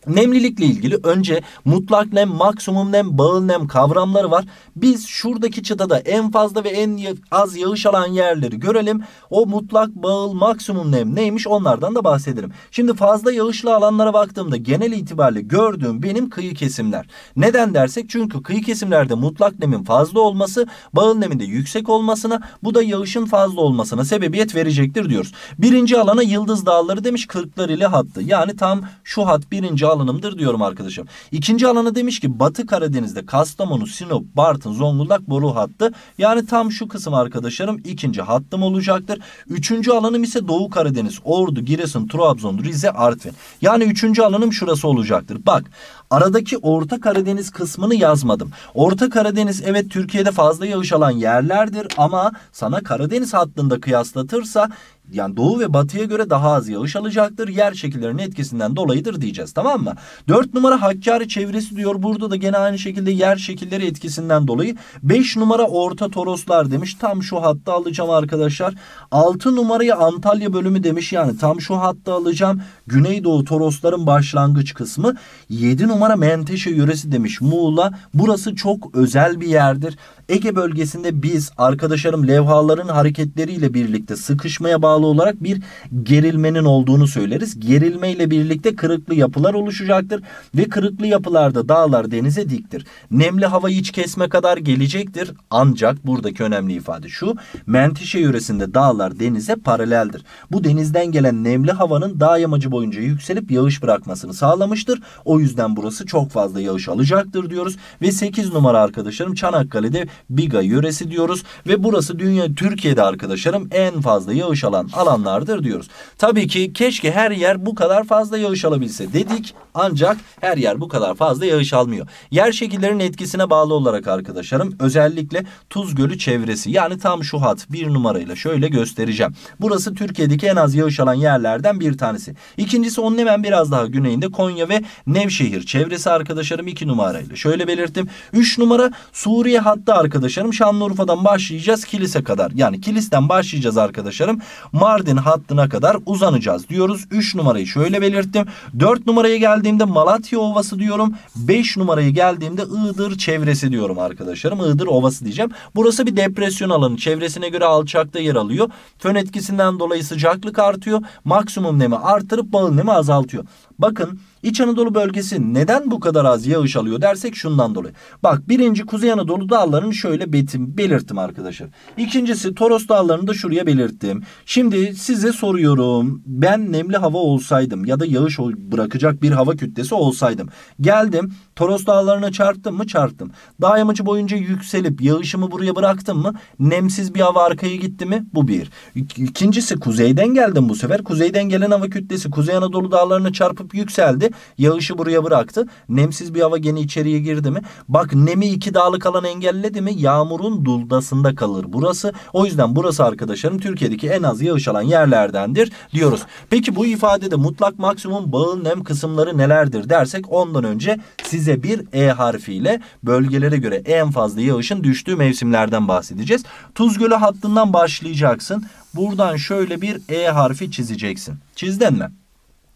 Nemlilikle ilgili önce mutlak nem, maksimum nem, bağıl nem kavramları var. Biz şuradaki çıtada en fazla ve en az yağış alan yerleri görelim. O mutlak, bağıl, maksimum nem neymiş onlardan da bahsederim. Şimdi fazla yağışlı alanlara baktığımda genel itibariyle gördüğüm benim kıyı kesimler. Neden dersek çünkü kıyı kesimlerde mutlak nemin fazla olması, bağıl nemin de yüksek olmasına, bu da yağışın fazla olmasına sebebiyet verecektir diyoruz. Birinci alana Yıldız Dağları demiş kırklar ile hattı. Yani tam şu hat birinci alana alınımdır diyorum arkadaşım. İkinci alanı demiş ki Batı Karadeniz'de Kastamonu, Sinop, Bartın, Zonguldak, Bolu hattı. Yani tam şu kısım arkadaşlarım ikinci hattım olacaktır. Üçüncü alanım ise Doğu Karadeniz, Ordu, Giresun, Trabzon, Rize, Artvin. Yani üçüncü alanım şurası olacaktır. Bak Aradaki Orta Karadeniz kısmını yazmadım. Orta Karadeniz evet Türkiye'de fazla yağış alan yerlerdir ama sana Karadeniz hattında kıyaslatırsa yani doğu ve batıya göre daha az yağış alacaktır. Yer şekillerinin etkisinden dolayıdır diyeceğiz tamam mı? Dört numara Hakkari çevresi diyor. Burada da gene aynı şekilde yer şekilleri etkisinden dolayı. Beş numara Orta Toroslar demiş. Tam şu hatta alacağım arkadaşlar. Altı numarayı Antalya bölümü demiş. Yani tam şu hatta alacağım. Güneydoğu Torosların başlangıç kısmı. Yedi numara numara Menteşe yöresi demiş Muğla. Burası çok özel bir yerdir. Ege bölgesinde biz arkadaşlarım levhaların hareketleriyle birlikte sıkışmaya bağlı olarak bir gerilmenin olduğunu söyleriz. Gerilme ile birlikte kırıklı yapılar oluşacaktır ve kırıklı yapılarda dağlar denize diktir. Nemli hava iç kesme kadar gelecektir. Ancak buradaki önemli ifade şu. Menteşe yöresinde dağlar denize paraleldir. Bu denizden gelen nemli havanın dağ yamacı boyunca yükselip yağış bırakmasını sağlamıştır. O yüzden burası çok fazla yağış alacaktır diyoruz. Ve 8 numara arkadaşlarım Çanakkale'de Biga yöresi diyoruz ve burası dünya Türkiye'de arkadaşlarım en fazla yağış alan alanlardır diyoruz. Tabii ki keşke her yer bu kadar fazla yağış alabilse dedik ancak her yer bu kadar fazla yağış almıyor. Yer şekillerinin etkisine bağlı olarak arkadaşlarım özellikle Tuz Gölü çevresi yani tam şu hat bir numarayla şöyle göstereceğim. Burası Türkiye'deki en az yağış alan yerlerden bir tanesi. İkincisi onun hemen biraz daha güneyinde Konya ve Nevşehir çevresi arkadaşlarım iki numarayla şöyle belirttim. Üç numara Suriye hattı arkadaşlarım arkadaşlarım Şanlıurfa'dan başlayacağız kilise kadar. Yani kilisten başlayacağız arkadaşlarım. Mardin hattına kadar uzanacağız diyoruz. 3 numarayı şöyle belirttim. 4 numaraya geldiğimde Malatya Ovası diyorum. 5 numaraya geldiğimde Iğdır çevresi diyorum arkadaşlarım. Iğdır Ovası diyeceğim. Burası bir depresyon alanı. Çevresine göre alçakta yer alıyor. Fön etkisinden dolayı sıcaklık artıyor. Maksimum nemi artırıp bağıl nemi azaltıyor. Bakın İç Anadolu bölgesi neden bu kadar az yağış alıyor dersek şundan dolayı. Bak birinci Kuzey Anadolu dağlarını şöyle betim, belirttim arkadaşlar. İkincisi Toros dağlarını da şuraya belirttim. Şimdi size soruyorum. Ben nemli hava olsaydım ya da yağış bırakacak bir hava kütlesi olsaydım. Geldim Toros dağlarına çarptım mı? Çarptım. Dağ yamacı boyunca yükselip yağışımı buraya bıraktım mı? Nemsiz bir hava arkaya gitti mi? Bu bir. İkincisi kuzeyden geldim bu sefer. Kuzeyden gelen hava kütlesi Kuzey Anadolu dağlarına çarpıp yükseldi. Yağışı buraya bıraktı. Nemsiz bir hava gene içeriye girdi mi? Bak nemi iki dağlık alan engelledi mi? Yağmurun duldasında kalır burası. O yüzden burası arkadaşlarım Türkiye'deki en az yağış alan yerlerdendir diyoruz. Peki bu ifadede mutlak maksimum bağıl nem kısımları nelerdir dersek ondan önce size bir E harfiyle bölgelere göre en fazla yağışın düştüğü mevsimlerden bahsedeceğiz. Tuzgölü hattından başlayacaksın. Buradan şöyle bir E harfi çizeceksin. Çizdin mi?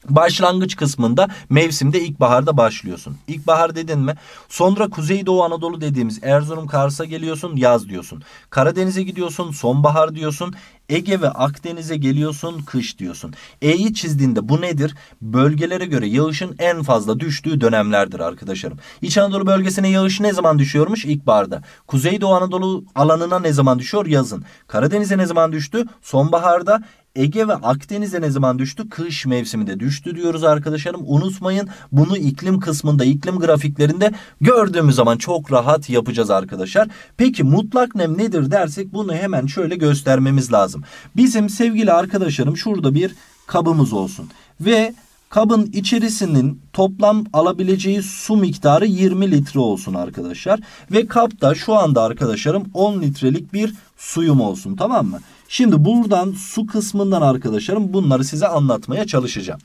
Başlangıç kısmında mevsimde ilkbaharda başlıyorsun. İlkbahar dedin mi? Sonra Kuzeydoğu Anadolu dediğimiz Erzurum Kars'a geliyorsun yaz diyorsun. Karadeniz'e gidiyorsun sonbahar diyorsun. Ege ve Akdeniz'e geliyorsun kış diyorsun. E'yi çizdiğinde bu nedir? Bölgelere göre yağışın en fazla düştüğü dönemlerdir arkadaşlarım. İç Anadolu bölgesine yağış ne zaman düşüyormuş? İlkbaharda. Kuzeydoğu Anadolu alanına ne zaman düşüyor? Yazın. Karadeniz'e ne zaman düştü? Sonbaharda. Ege ve Akdeniz'e ne zaman düştü? Kış mevsiminde düştü diyoruz arkadaşlarım. Unutmayın bunu iklim kısmında, iklim grafiklerinde gördüğümüz zaman çok rahat yapacağız arkadaşlar. Peki mutlak nem nedir dersek bunu hemen şöyle göstermemiz lazım. Bizim sevgili arkadaşlarım şurada bir kabımız olsun. Ve kabın içerisinin toplam alabileceği su miktarı 20 litre olsun arkadaşlar. Ve kapta şu anda arkadaşlarım 10 litrelik bir suyum olsun tamam mı? Şimdi buradan su kısmından arkadaşlarım bunları size anlatmaya çalışacağım.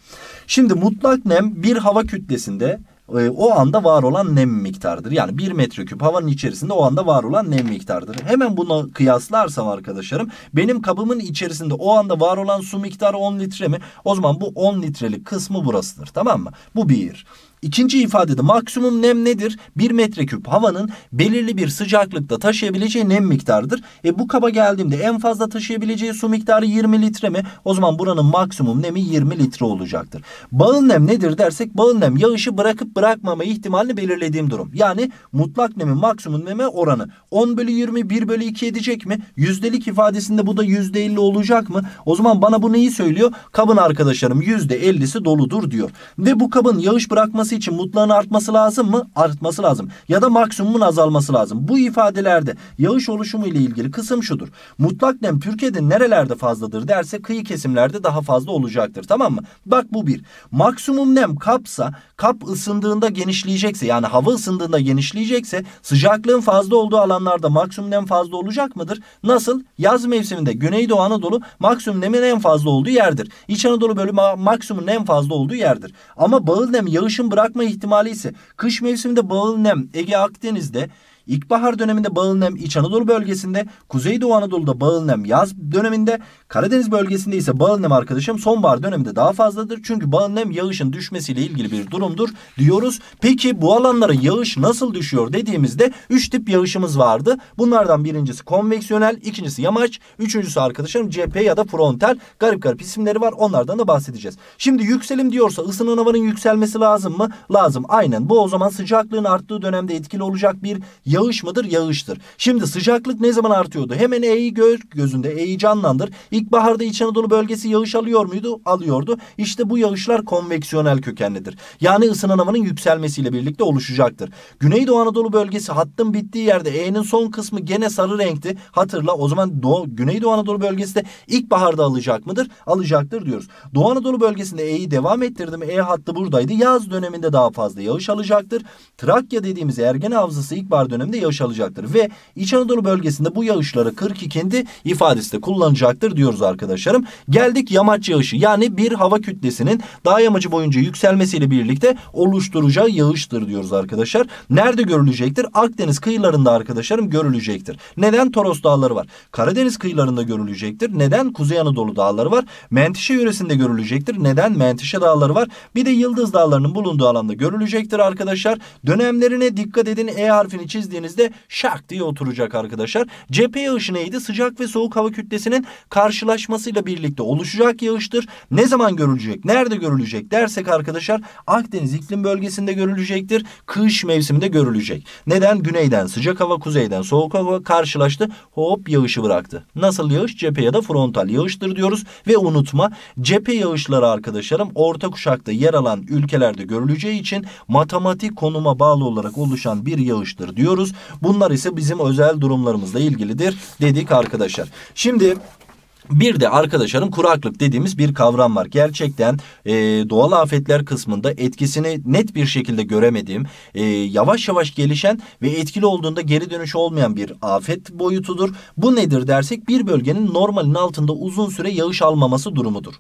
Şimdi mutlak nem bir hava kütlesinde e, o anda var olan nem miktarıdır. Yani bir metreküp havanın içerisinde o anda var olan nem miktarıdır. Hemen buna kıyaslarsam arkadaşlarım benim kabımın içerisinde o anda var olan su miktarı 10 litre mi? O zaman bu 10 litrelik kısmı burasıdır. Tamam mı? Bu bir. İkinci ifadede maksimum nem nedir? 1 metreküp havanın belirli bir sıcaklıkta taşıyabileceği nem miktarıdır. E bu kaba geldiğimde en fazla taşıyabileceği su miktarı 20 litre mi? O zaman buranın maksimum nemi 20 litre olacaktır. Bağıl nem nedir dersek bağıl nem yağışı bırakıp bırakmama ihtimalini belirlediğim durum. Yani mutlak nemin maksimum neme oranı. 10 bölü 20 1 bölü 2 edecek mi? Yüzdelik ifadesinde bu da %50 olacak mı? O zaman bana bu neyi söylüyor? Kabın arkadaşlarım %50'si doludur diyor. Ve bu kabın yağış bırakması artması için mutlağın artması lazım mı? Artması lazım. Ya da maksimumun azalması lazım. Bu ifadelerde yağış oluşumu ile ilgili kısım şudur. Mutlak nem Türkiye'de nerelerde fazladır derse kıyı kesimlerde daha fazla olacaktır. Tamam mı? Bak bu bir. Maksimum nem kapsa kap ısındığında genişleyecekse yani hava ısındığında genişleyecekse sıcaklığın fazla olduğu alanlarda maksimum nem fazla olacak mıdır? Nasıl? Yaz mevsiminde Güneydoğu Anadolu maksimum nemin en fazla olduğu yerdir. İç Anadolu bölümü maksimum nem fazla olduğu yerdir. Ama bağıl nem yağışın bırakma ihtimali ise kış mevsiminde bağıl nem Ege Akdeniz'de İlkbahar döneminde bağıl nem İç Anadolu bölgesinde, Kuzeydoğu Anadolu'da bağıl nem yaz döneminde, Karadeniz bölgesinde ise bağınlem arkadaşım sonbahar döneminde daha fazladır. Çünkü bağınlem yağışın düşmesiyle ilgili bir durumdur diyoruz. Peki bu alanlara yağış nasıl düşüyor dediğimizde 3 tip yağışımız vardı. Bunlardan birincisi konveksiyonel, ikincisi yamaç, üçüncüsü arkadaşım cephe ya da frontal. Garip garip isimleri var onlardan da bahsedeceğiz. Şimdi yükselim diyorsa ısınan havanın yükselmesi lazım mı? Lazım aynen. Bu o zaman sıcaklığın arttığı dönemde etkili olacak bir yağış mıdır? Yağıştır. Şimdi sıcaklık ne zaman artıyordu? Hemen E'yi göz gözünde E'yi canlandır. İlkbaharda İç Anadolu bölgesi yağış alıyor muydu? Alıyordu. İşte bu yağışlar konveksiyonel kökenlidir. Yani ısınan havanın yükselmesiyle birlikte oluşacaktır. Güneydoğu Anadolu bölgesi hattın bittiği yerde E'nin son kısmı gene sarı renkti. Hatırla o zaman Doğu, Güneydoğu Anadolu bölgesi de ilkbaharda alacak mıdır? Alacaktır diyoruz. Doğu Anadolu bölgesinde E'yi devam ettirdim. E hattı buradaydı. Yaz döneminde daha fazla yağış alacaktır. Trakya dediğimiz Ergene Havzası ilkbahar döneminde yağış alacaktır. Ve İç Anadolu bölgesinde bu yağışları 42. ifadesi de kullanacaktır diyoruz ediyoruz arkadaşlarım. Geldik yamaç yağışı yani bir hava kütlesinin dağ yamacı boyunca yükselmesiyle birlikte oluşturacağı yağıştır diyoruz arkadaşlar. Nerede görülecektir? Akdeniz kıyılarında arkadaşlarım görülecektir. Neden? Toros dağları var. Karadeniz kıyılarında görülecektir. Neden? Kuzey Anadolu dağları var. Menteşe yöresinde görülecektir. Neden? Menteşe dağları var. Bir de Yıldız dağlarının bulunduğu alanda görülecektir arkadaşlar. Dönemlerine dikkat edin. E harfini çizdiğinizde şak diye oturacak arkadaşlar. Cephe yağışı neydi? Sıcak ve soğuk hava kütlesinin karşı karşılaşmasıyla birlikte oluşacak yağıştır. Ne zaman görülecek? Nerede görülecek dersek arkadaşlar Akdeniz iklim bölgesinde görülecektir. Kış mevsiminde görülecek. Neden? Güneyden sıcak hava, kuzeyden soğuk hava karşılaştı. Hop yağışı bıraktı. Nasıl yağış? Cephe ya da frontal yağıştır diyoruz ve unutma cephe yağışları arkadaşlarım orta kuşakta yer alan ülkelerde görüleceği için matematik konuma bağlı olarak oluşan bir yağıştır diyoruz. Bunlar ise bizim özel durumlarımızla ilgilidir dedik arkadaşlar. Şimdi bir de arkadaşlarım kuraklık dediğimiz bir kavram var. Gerçekten e, doğal afetler kısmında etkisini net bir şekilde göremediğim, e, yavaş yavaş gelişen ve etkili olduğunda geri dönüş olmayan bir afet boyutudur. Bu nedir dersek bir bölgenin normalin altında uzun süre yağış almaması durumudur.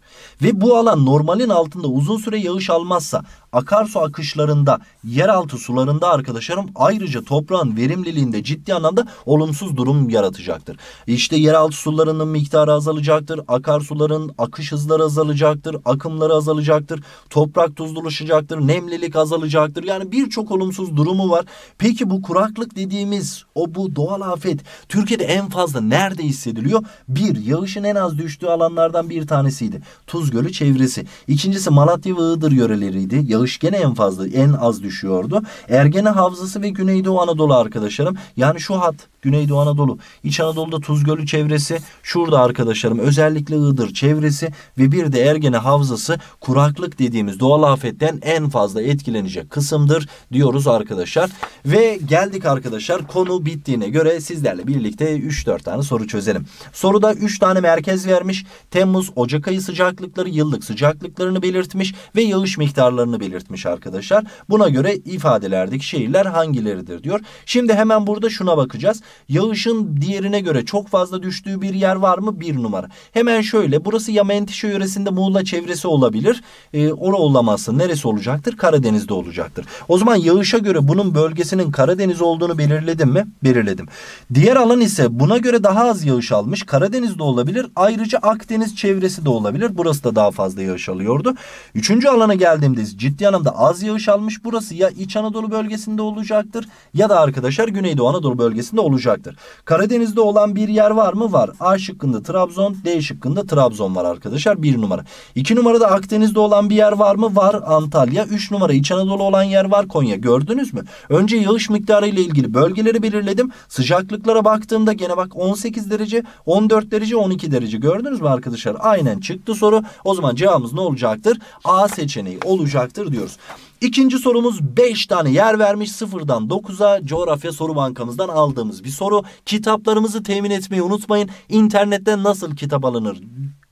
Ve bu alan normalin altında uzun süre yağış almazsa akarsu akışlarında, yeraltı sularında arkadaşlarım ayrıca toprağın verimliliğinde ciddi anlamda olumsuz durum yaratacaktır. İşte yeraltı sularının miktarı azalır azalacaktır. Akarsuların akış hızları azalacaktır. Akımları azalacaktır. Toprak tuzluluşacaktır, Nemlilik azalacaktır. Yani birçok olumsuz durumu var. Peki bu kuraklık dediğimiz o bu doğal afet Türkiye'de en fazla nerede hissediliyor? Bir, yağışın en az düştüğü alanlardan bir tanesiydi. Tuz Gölü çevresi. İkincisi Malatya ve Iğdır yöreleriydi. Yağış gene en fazla en az düşüyordu. Ergene Havzası ve Güneydoğu Anadolu arkadaşlarım. Yani şu hat Güneydoğu Anadolu, İç Anadolu'da Tuzgölü çevresi, şurada arkadaşlarım özellikle Iğdır çevresi ve bir de Ergene Havzası kuraklık dediğimiz doğal afetten en fazla etkilenecek kısımdır diyoruz arkadaşlar. Ve geldik arkadaşlar konu bittiğine göre sizlerle birlikte 3-4 tane soru çözelim. Soruda 3 tane merkez vermiş. Temmuz, Ocak ayı sıcaklıkları, yıllık sıcaklıklarını belirtmiş ve yağış miktarlarını belirtmiş arkadaşlar. Buna göre ifadelerdeki şehirler hangileridir diyor. Şimdi hemen burada şuna bakacağız. Yağışın diğerine göre çok fazla düştüğü bir yer var mı? Bir numara. Hemen şöyle burası ya Menteşe yöresinde Muğla çevresi olabilir. E, ora olamazsa neresi olacaktır? Karadeniz'de olacaktır. O zaman yağışa göre bunun bölgesinin Karadeniz olduğunu belirledim mi? Belirledim. Diğer alan ise buna göre daha az yağış almış. Karadeniz'de olabilir. Ayrıca Akdeniz çevresi de olabilir. Burası da daha fazla yağış alıyordu. Üçüncü alana geldiğimde ciddi anlamda az yağış almış. Burası ya İç Anadolu bölgesinde olacaktır ya da arkadaşlar Güneydoğu Anadolu bölgesinde olacaktır olacaktır. Karadeniz'de olan bir yer var mı? Var. A şıkkında Trabzon, D şıkkında Trabzon var arkadaşlar. Bir numara. İki numarada Akdeniz'de olan bir yer var mı? Var. Antalya. Üç numara İç Anadolu olan yer var Konya. Gördünüz mü? Önce yağış miktarı ile ilgili bölgeleri belirledim. Sıcaklıklara baktığımda gene bak 18 derece, 14 derece, 12 derece. Gördünüz mü arkadaşlar? Aynen çıktı soru. O zaman cevabımız ne olacaktır? A seçeneği olacaktır diyoruz. İkinci sorumuz 5 tane yer vermiş sıfırdan 9'a coğrafya soru bankamızdan aldığımız bir soru. Kitaplarımızı temin etmeyi unutmayın. İnternetten nasıl kitap alınır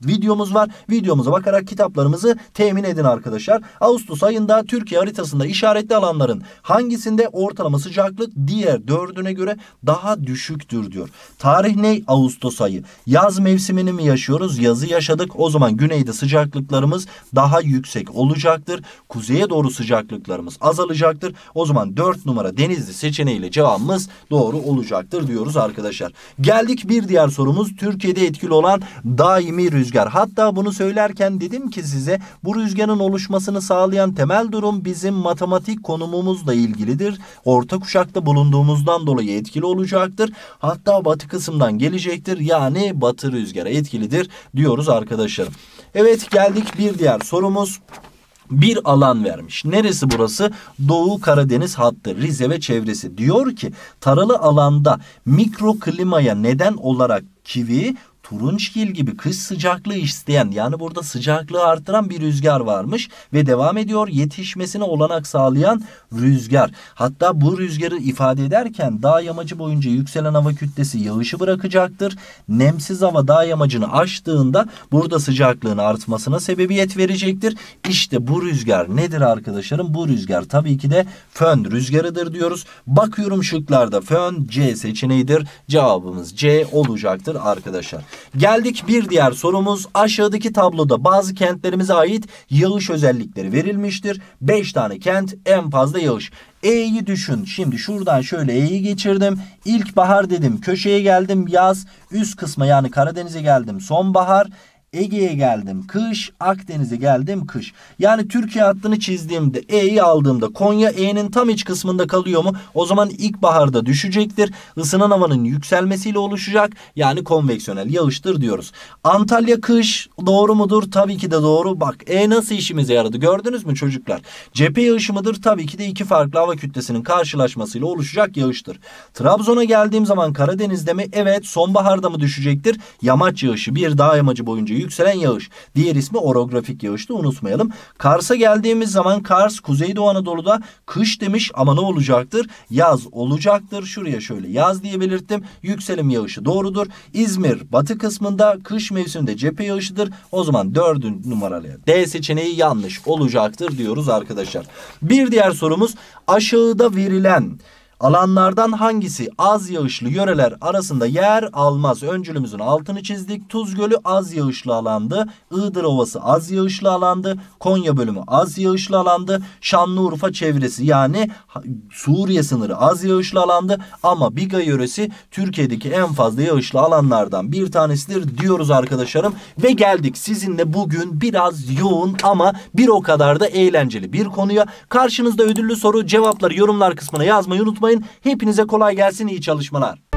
videomuz var. Videomuza bakarak kitaplarımızı temin edin arkadaşlar. Ağustos ayında Türkiye haritasında işaretli alanların hangisinde ortalama sıcaklık diğer dördüne göre daha düşüktür diyor. Tarih ne? Ağustos ayı. Yaz mevsimini mi yaşıyoruz? Yazı yaşadık. O zaman güneyde sıcaklıklarımız daha yüksek olacaktır. Kuzeye doğru sıcaklıklarımız azalacaktır. O zaman 4 numara denizli seçeneğiyle cevabımız doğru olacaktır diyoruz arkadaşlar. Geldik bir diğer sorumuz. Türkiye'de etkili olan daimi rüzgar rüzgar. Hatta bunu söylerken dedim ki size bu rüzgarın oluşmasını sağlayan temel durum bizim matematik konumumuzla ilgilidir. Orta kuşakta bulunduğumuzdan dolayı etkili olacaktır. Hatta batı kısımdan gelecektir. Yani batı rüzgara etkilidir diyoruz arkadaşlarım. Evet geldik bir diğer sorumuz bir alan vermiş. Neresi burası? Doğu Karadeniz hattı, Rize ve çevresi. Diyor ki taralı alanda mikroklimaya neden olarak kivi, turunçgil gibi kış sıcaklığı isteyen yani burada sıcaklığı artıran bir rüzgar varmış ve devam ediyor yetişmesine olanak sağlayan rüzgar. Hatta bu rüzgarı ifade ederken dağ yamacı boyunca yükselen hava kütlesi yağışı bırakacaktır. Nemsiz hava dağ yamacını aştığında burada sıcaklığın artmasına sebebiyet verecektir. İşte bu rüzgar nedir arkadaşlarım? Bu rüzgar tabii ki de fön rüzgarıdır diyoruz. Bakıyorum şıklarda fön C seçeneğidir. Cevabımız C olacaktır arkadaşlar. Geldik bir diğer sorumuz. Aşağıdaki tabloda bazı kentlerimize ait yağış özellikleri verilmiştir. 5 tane kent en fazla yağış. E'yi düşün. Şimdi şuradan şöyle E'yi geçirdim. İlkbahar dedim. Köşeye geldim yaz. Üst kısma yani Karadeniz'e geldim sonbahar. Ege'ye geldim kış, Akdeniz'e geldim kış. Yani Türkiye hattını çizdiğimde E'yi aldığımda Konya E'nin tam iç kısmında kalıyor mu? O zaman ilkbaharda düşecektir. Isınan havanın yükselmesiyle oluşacak. Yani konveksiyonel yağıştır diyoruz. Antalya kış doğru mudur? Tabii ki de doğru. Bak E nasıl işimize yaradı gördünüz mü çocuklar? Cephe yağışı mıdır? Tabii ki de iki farklı hava kütlesinin karşılaşmasıyla oluşacak yağıştır. Trabzon'a geldiğim zaman Karadeniz'de mi? Evet sonbaharda mı düşecektir? Yamaç yağışı bir dağ yamacı boyunca yükselen yağış. Diğer ismi orografik yağıştı unutmayalım. Kars'a geldiğimiz zaman Kars Kuzeydoğu Anadolu'da kış demiş ama ne olacaktır? Yaz olacaktır. Şuraya şöyle yaz diye belirttim. Yükselim yağışı doğrudur. İzmir batı kısmında kış mevsiminde cephe yağışıdır. O zaman dördün numaralı D seçeneği yanlış olacaktır diyoruz arkadaşlar. Bir diğer sorumuz aşağıda verilen Alanlardan hangisi az yağışlı yöreler arasında yer almaz? Öncülümüzün altını çizdik. Tuz Gölü az yağışlı alandı. Iğdır Ovası az yağışlı alandı. Konya bölümü az yağışlı alandı. Şanlıurfa çevresi yani Suriye sınırı az yağışlı alandı. Ama Biga yöresi Türkiye'deki en fazla yağışlı alanlardan bir tanesidir diyoruz arkadaşlarım. Ve geldik sizinle bugün biraz yoğun ama bir o kadar da eğlenceli bir konuya. Karşınızda ödüllü soru cevapları yorumlar kısmına yazmayı unutmayın unutmayın. Hepinize kolay gelsin iyi çalışmalar.